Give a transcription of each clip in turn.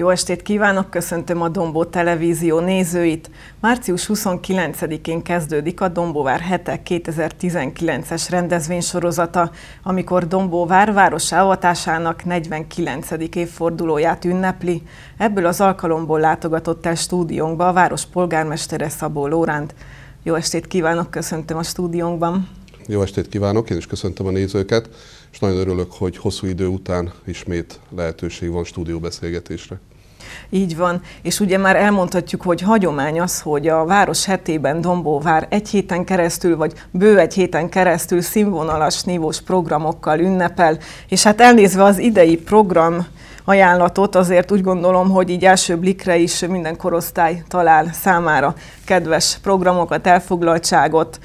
Jó estét kívánok, köszöntöm a Dombó Televízió nézőit. Március 29-én kezdődik a Dombóvár hetek 2019-es rendezvénysorozata, amikor Dombóvár városa elvatásának 49. évfordulóját ünnepli. Ebből az alkalomból látogatott el stúdiónkba a város polgármestere Szabó Lóránt. Jó estét kívánok, köszöntöm a stúdiónkban. Jó estét kívánok, én is köszöntöm a nézőket és nagyon örülök, hogy hosszú idő után ismét lehetőség van stúdióbeszélgetésre. Így van, és ugye már elmondhatjuk, hogy hagyomány az, hogy a város hetében Dombóvár egy héten keresztül, vagy bő egy héten keresztül színvonalas nívós programokkal ünnepel, és hát elnézve az idei program ajánlatot, azért úgy gondolom, hogy így első blikre is minden korosztály talál számára kedves programokat, elfoglaltságot,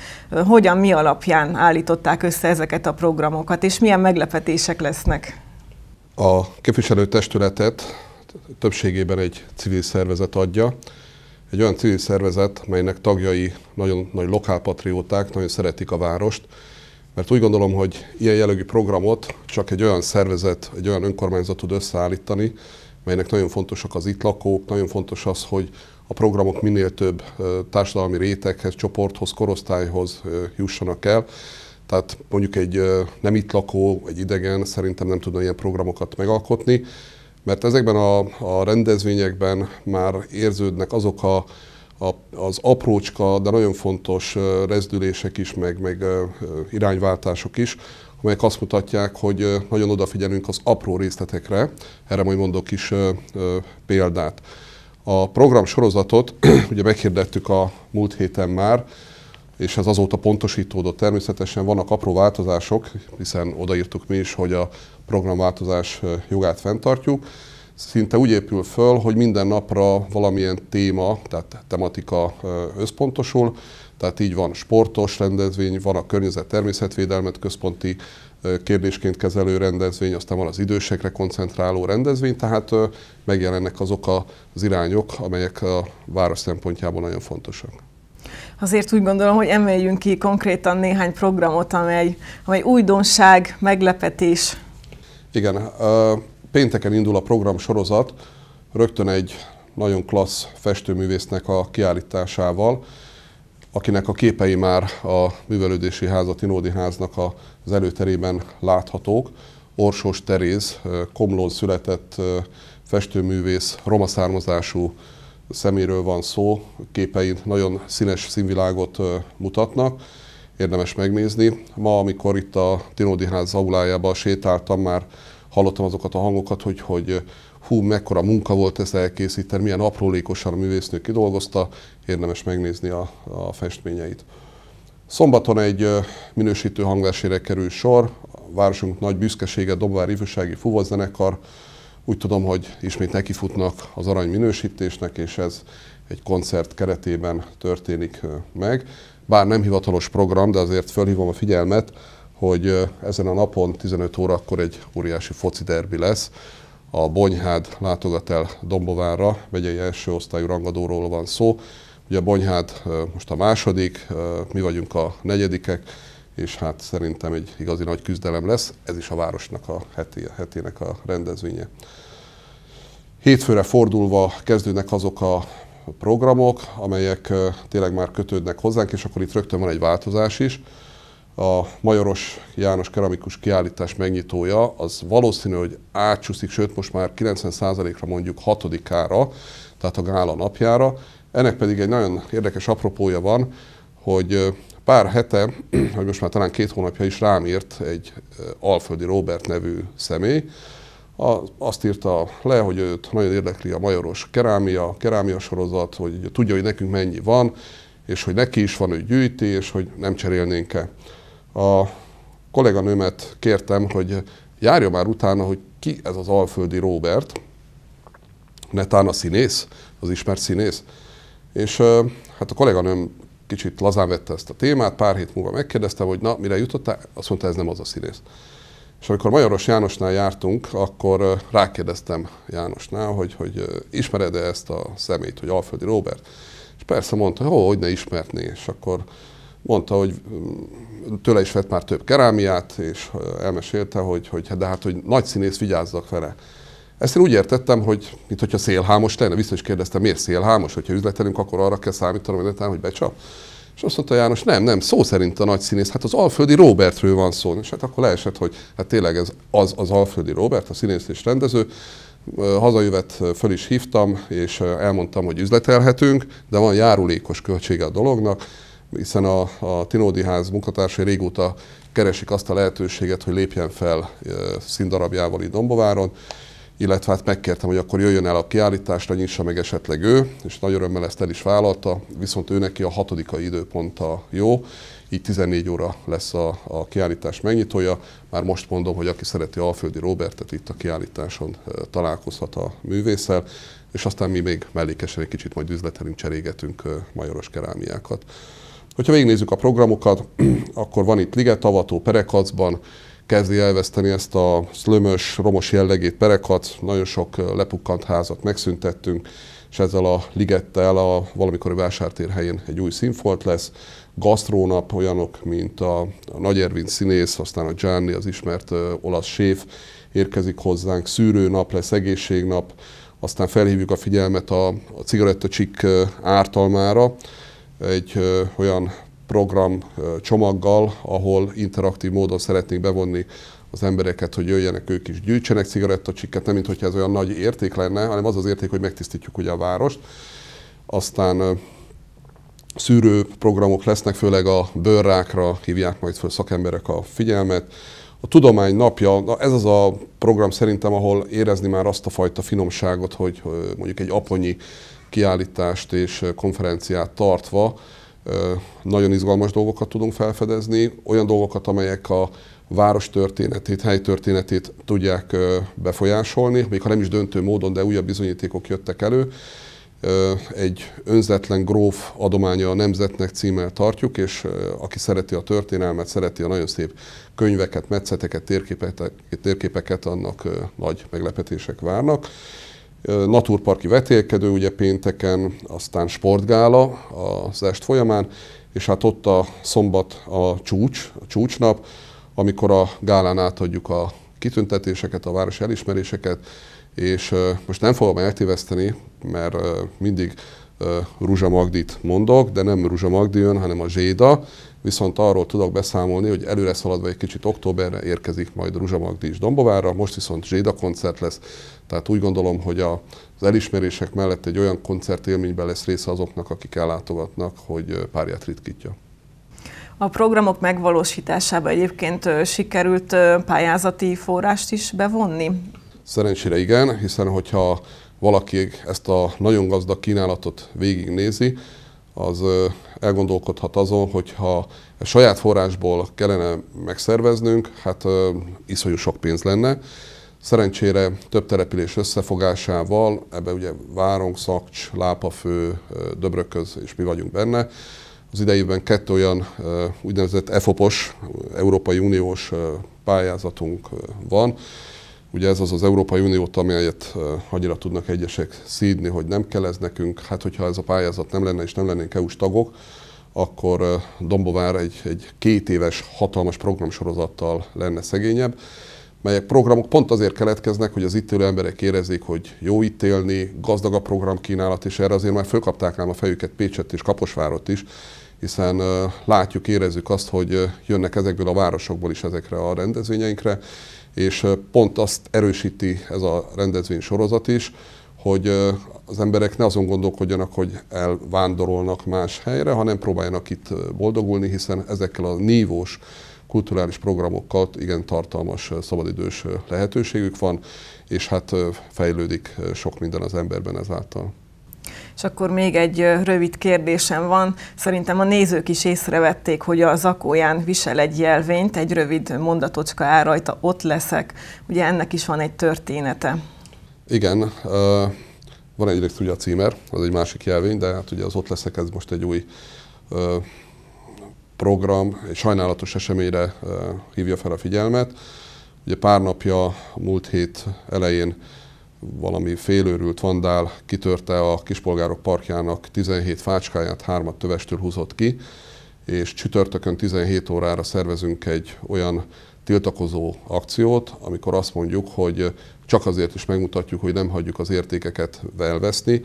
hogyan, mi alapján állították össze ezeket a programokat, és milyen meglepetések lesznek. A képviselőtestületet többségében egy civil szervezet adja, egy olyan civil szervezet, melynek tagjai nagyon nagy lokálpatrióták, nagyon szeretik a várost, mert úgy gondolom, hogy ilyen jellegű programot csak egy olyan szervezet, egy olyan önkormányzat tud összeállítani, melynek nagyon fontosak az itt lakók, nagyon fontos az, hogy a programok minél több társadalmi réteghez, csoporthoz, korosztályhoz jussanak el. Tehát mondjuk egy nem itt lakó, egy idegen szerintem nem tudna ilyen programokat megalkotni, mert ezekben a, a rendezvényekben már érződnek azok a az aprócska, de nagyon fontos rezdülések is, meg, meg irányváltások is, amelyek azt mutatják, hogy nagyon odafigyelünk az apró részletekre. Erre majd mondok is példát. A program sorozatot ugye meghirdettük a múlt héten már, és ez azóta pontosítódott. Természetesen vannak apró változások, hiszen odaírtuk mi is, hogy a programváltozás jogát fenntartjuk, szinte úgy épül föl, hogy minden napra valamilyen téma, tehát tematika összpontosul, tehát így van sportos rendezvény, van a környezet természetvédelmet központi kérdésként kezelő rendezvény, aztán van az idősekre koncentráló rendezvény, tehát megjelennek azok az irányok, amelyek a város szempontjából nagyon fontosak. Azért úgy gondolom, hogy emeljünk ki konkrétan néhány programot, amely, amely újdonság, meglepetés. Igen, Pénteken indul a program sorozat, rögtön egy nagyon klassz festőművésznek a kiállításával, akinek a képei már a művelődési ház, a Tinódi háznak az előterében láthatók. Orsós Teréz, Komlón született festőművész, roma származású szeméről van szó, képeint nagyon színes színvilágot mutatnak, érdemes megnézni. Ma, amikor itt a Tinódi ház aulájába sétáltam, már hallottam azokat a hangokat, hogy, hogy hú, mekkora munka volt ezt elkészíteni, milyen aprólékosan a művésznő kidolgozta, érdemes megnézni a, a festményeit. Szombaton egy minősítő hangversére kerül sor, a városunk nagy büszkesége, Dobvár Ifjúsági Fuvozenekar, úgy tudom, hogy ismét nekifutnak az arany minősítésnek, és ez egy koncert keretében történik meg. Bár nem hivatalos program, de azért felhívom a figyelmet, hogy ezen a napon 15 órakor egy óriási foci derbi lesz. A Bonyhád látogat el Dombovára, megyei első osztályú rangadóról van szó. Ugye a Bonyhád most a második, mi vagyunk a negyedikek, és hát szerintem egy igazi nagy küzdelem lesz. Ez is a városnak a heti, hetének a rendezvénye. Hétfőre fordulva kezdődnek azok a programok, amelyek tényleg már kötődnek hozzánk, és akkor itt rögtön van egy változás is a Majoros János keramikus kiállítás megnyitója, az valószínű, hogy átsúszik, sőt most már 90%-ra mondjuk 6-ára, tehát a gála napjára. Ennek pedig egy nagyon érdekes apropója van, hogy pár hete, vagy most már talán két hónapja is rám írt egy Alföldi Robert nevű személy, a, azt írta le, hogy őt nagyon érdekli a majoros kerámia, kerámia sorozat, hogy tudja, hogy nekünk mennyi van, és hogy neki is van, ő gyűjti, és hogy nem cserélnénk-e a kolléganőmet kértem, hogy járja már utána, hogy ki ez az Alföldi Robert? netán a színész, az ismert színész. És hát a kolléganőm kicsit lazán vette ezt a témát, pár hét múlva megkérdezte, hogy na, mire jutottál? Azt mondta, ez nem az a színész. És amikor Majoros Jánosnál jártunk, akkor rákérdeztem Jánosnál, hogy, hogy ismered-e ezt a szemét, hogy Alföldi Robert? És persze mondta, hogy hogy ne ismerné, és akkor mondta, hogy tőle is vett már több kerámiát, és elmesélte, hogy, hogy de hát, hogy nagy színész, vigyázzak vele. Ezt én úgy értettem, hogy mintha szélhámos lenne, vissza is kérdeztem, miért szélhámos, hogyha üzletelünk, akkor arra kell számítanom, hogy hogy becsap. És azt mondta János, nem, nem, szó szerint a nagy színész, hát az Alföldi Robertről van szó. És hát akkor leesett, hogy hát tényleg ez az, az Alföldi Robert, a színész és rendező. Hazajövet föl is hívtam, és elmondtam, hogy üzletelhetünk, de van járulékos költsége a dolognak hiszen a, a Tinódi Ház munkatársai régóta keresik azt a lehetőséget, hogy lépjen fel színdarabjával itt Dombováron, illetve hát megkértem, hogy akkor jöjjön el a kiállításra, nyissa meg esetleg ő, és nagy örömmel ezt el is vállalta, viszont ő neki a hatodikai időponta jó, így 14 óra lesz a, a kiállítás megnyitója. Már most mondom, hogy aki szereti Alföldi Robertet, itt a kiállításon találkozhat a művészel, és aztán mi még mellékesen egy kicsit majd üzletelünk, cserégetünk majoros kerámiákat. Hogyha végignézzük a programokat, akkor van itt Avató, Perekacban, kezdi elveszteni ezt a szlömös, romos jellegét Perekac, nagyon sok lepukkant házat megszüntettünk, és ezzel a ligettel a valamikori vásártér helyén egy új színfolt lesz. Gasztrónap olyanok, mint a, a Nagy Ervin színész, aztán a Gianni, az ismert ö, olasz séf érkezik hozzánk, szűrőnap lesz, egészségnap, aztán felhívjuk a figyelmet a, a cigarettacsik ártalmára, egy olyan program csomaggal, ahol interaktív módon szeretnénk bevonni az embereket, hogy jöjjenek ők is, gyűjtsenek cigarettacsikket, nem mintha ez olyan nagy érték lenne, hanem az az érték, hogy megtisztítjuk ugye a várost. Aztán szűrő programok lesznek, főleg a bőrrákra hívják majd föl szakemberek a figyelmet. A tudomány napja, na ez az a program szerintem, ahol érezni már azt a fajta finomságot, hogy mondjuk egy aponyi kiállítást és konferenciát tartva nagyon izgalmas dolgokat tudunk felfedezni, olyan dolgokat, amelyek a város történetét, hely történetét tudják befolyásolni, még ha nem is döntő módon, de újabb bizonyítékok jöttek elő. Egy önzetlen gróf adománya a nemzetnek címmel tartjuk, és aki szereti a történelmet, szereti a nagyon szép könyveket, metszeteket, térképeket, térképeket annak nagy meglepetések várnak. Naturparki vetélkedő ugye pénteken, aztán sportgála az est folyamán, és hát ott a szombat a csúcs, a csúcsnap, amikor a gálán átadjuk a kitüntetéseket, a város elismeréseket, és most nem fogom eltéveszteni, mert mindig Ruzsa Magdit mondok, de nem Ruzsa Magdi jön, hanem a Zséda, viszont arról tudok beszámolni, hogy előre szaladva egy kicsit októberre érkezik majd Ruzsa Magdi is Dombovára, most viszont Zséda koncert lesz, tehát úgy gondolom, hogy a, az elismerések mellett egy olyan élményben lesz része azoknak, akik ellátogatnak, hogy párját ritkítja. A programok megvalósításába egyébként sikerült pályázati forrást is bevonni? Szerencsére igen, hiszen hogyha valaki ezt a nagyon gazdag kínálatot végignézi, az elgondolkodhat azon, hogyha saját forrásból kellene megszerveznünk, hát iszonyú sok pénz lenne. Szerencsére több település összefogásával, ebbe ugye Várong, Szakcs, Lápafő, Döbrököz és mi vagyunk benne, az idejében kettő olyan úgynevezett EFOPOS, Európai Uniós pályázatunk van, Ugye ez az az Európai Unió, amelyet annyira tudnak egyesek szídni, hogy nem kell ez nekünk. Hát hogyha ez a pályázat nem lenne, és nem lennénk EU-s tagok, akkor Dombovár egy, egy két éves hatalmas programsorozattal lenne szegényebb, melyek programok pont azért keletkeznek, hogy az itt élő emberek érezzék, hogy jó itt élni, gazdag a programkínálat, és erre azért már fölkapták ám a fejüket Pécset és Kaposvárot is, hiszen látjuk, érezzük azt, hogy jönnek ezekből a városokból is ezekre a rendezvényeinkre, és pont azt erősíti ez a rendezvény sorozat is, hogy az emberek ne azon gondolkodjanak, hogy elvándorolnak más helyre, hanem próbáljanak itt boldogulni, hiszen ezekkel a nívós kulturális programokkal igen tartalmas szabadidős lehetőségük van, és hát fejlődik sok minden az emberben ezáltal. És akkor még egy rövid kérdésem van. Szerintem a nézők is észrevették, hogy a zakóján visel egy jelvényt, egy rövid mondatocska áll rajta, ott leszek. Ugye ennek is van egy története. Igen, van egyrészt ugye a címer, az egy másik jelvény, de hát ugye az ott leszek, ez most egy új program, egy sajnálatos eseményre hívja fel a figyelmet. Ugye pár napja, múlt hét elején valami félőrült vandál kitörte a Kispolgárok Parkjának 17 fácskáját, hármat tövestől húzott ki, és csütörtökön 17 órára szervezünk egy olyan tiltakozó akciót, amikor azt mondjuk, hogy csak azért is megmutatjuk, hogy nem hagyjuk az értékeket elveszni,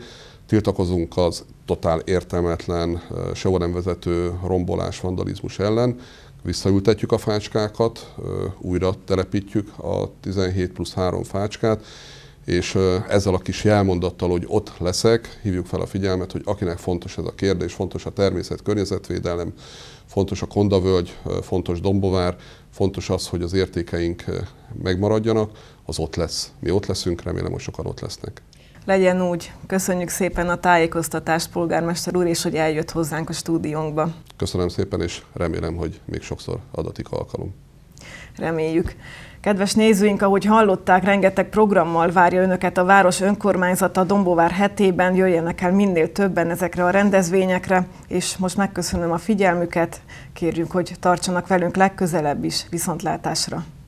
tiltakozunk az totál értelmetlen, sehova nem vezető rombolás, vandalizmus ellen, visszaültetjük a fácskákat, újra telepítjük a 17 plusz 3 fácskát, és ezzel a kis jelmondattal, hogy ott leszek, hívjuk fel a figyelmet, hogy akinek fontos ez a kérdés, fontos a természet, környezetvédelem, fontos a kondavölgy, fontos dombovár, fontos az, hogy az értékeink megmaradjanak, az ott lesz. Mi ott leszünk, remélem, hogy sokan ott lesznek. Legyen úgy. Köszönjük szépen a tájékoztatást, polgármester úr, és hogy eljött hozzánk a stúdiónkba. Köszönöm szépen, és remélem, hogy még sokszor adatik alkalom. Reméljük. Kedves nézőink, ahogy hallották, rengeteg programmal várja Önöket a város önkormányzata Dombovár hetében. Jöjjenek el minél többen ezekre a rendezvényekre, és most megköszönöm a figyelmüket. Kérjük, hogy tartsanak velünk legközelebb is. Viszontlátásra!